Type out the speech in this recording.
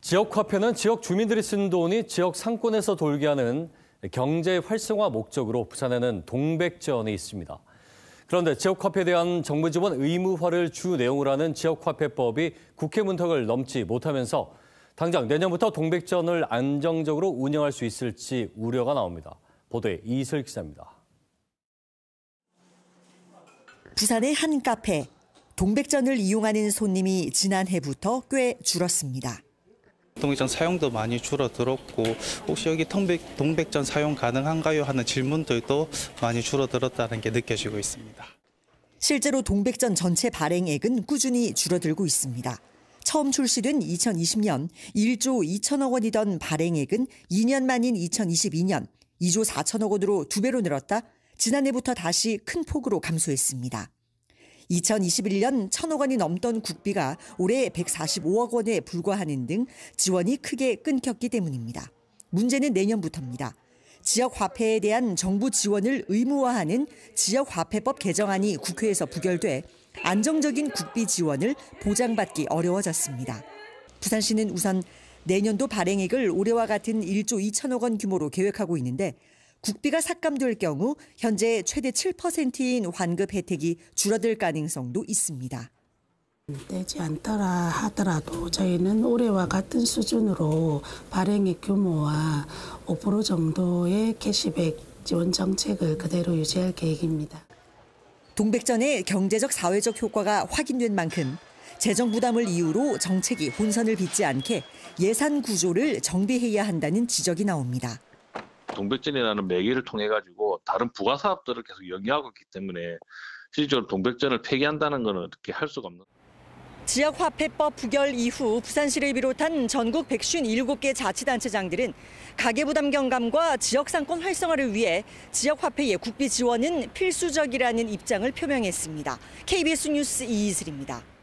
지역 화폐는 지역 주민들이 쓴 돈이 지역 상권에서 돌게 하는 경제 활성화 목적으로 부산에는 동백전이 있습니다. 그런데 지역 화폐에 대한 정부 지원 의무화를 주 내용으로 하는 지역 화폐법이 국회 문턱을 넘지 못하면서 당장 내년부터 동백전을 안정적으로 운영할 수 있을지 우려가 나옵니다. 보도에 이슬 기자입니다. 부산의 한 카페 동백전을 이용하는 손님이 지난해부터 꽤 줄었습니다. 동백동이장 사용도 많이 줄어들었고 혹시 여기 동백, 동백전 사용 가능한가요 하는 질문들도 많이 줄어들었다는 게 느껴지고 있습니다. 실제로 동백전 전체 발행액은 꾸준히 줄어들고 있습니다. 처음 출시된 2020년 1조 2천억 원이던 발행액은 2년 만인 2022년 2조 4천억 원으로 두 배로 늘었다 지난해부터 다시 큰 폭으로 감소했습니다. 2021년 1 천억 원이 넘던 국비가 올해 145억 원에 불과하는 등 지원이 크게 끊겼기 때문입니다. 문제는 내년부터입니다. 지역 화폐에 대한 정부 지원을 의무화하는 지역 화폐법 개정안이 국회에서 부결돼 안정적인 국비 지원을 보장받기 어려워졌습니다. 부산시는 우선 내년도 발행액을 올해와 같은 1조 2천억 원 규모로 계획하고 있는데 국비가 삭감될 경우 현재 최대 7%인 환급 혜택이 줄어들 가능성도 있습니다. 되지 않더라 하더라도 저희는 올해와 같은 수준으로 발행액 규모와 5% 정도의 캐시백 지원 정책을 그대로 유지할 계획입니다. 동백전의 경제적 사회적 효과가 확인된 만큼 재정 부담을 이유로 정책이 혼선을 빚지 않게 예산 구조를 정비해야 한다는 지적이 나옵니다. 동백전이라는 매개를 통해 가지고 다른 부가 사업들을 계속 영위하고 있기 때문에 실질적으로 동백전을 폐기한다는 것은 어떻게 할 수가 없는. 지역화폐법 부결 이후 부산시를 비롯한 전국 157개 자치단체장들은 가계부담 경감과 지역상권 활성화를 위해 지역화폐의 국비 지원은 필수적이라는 입장을 표명했습니다. KBS 뉴스 이이슬입니다.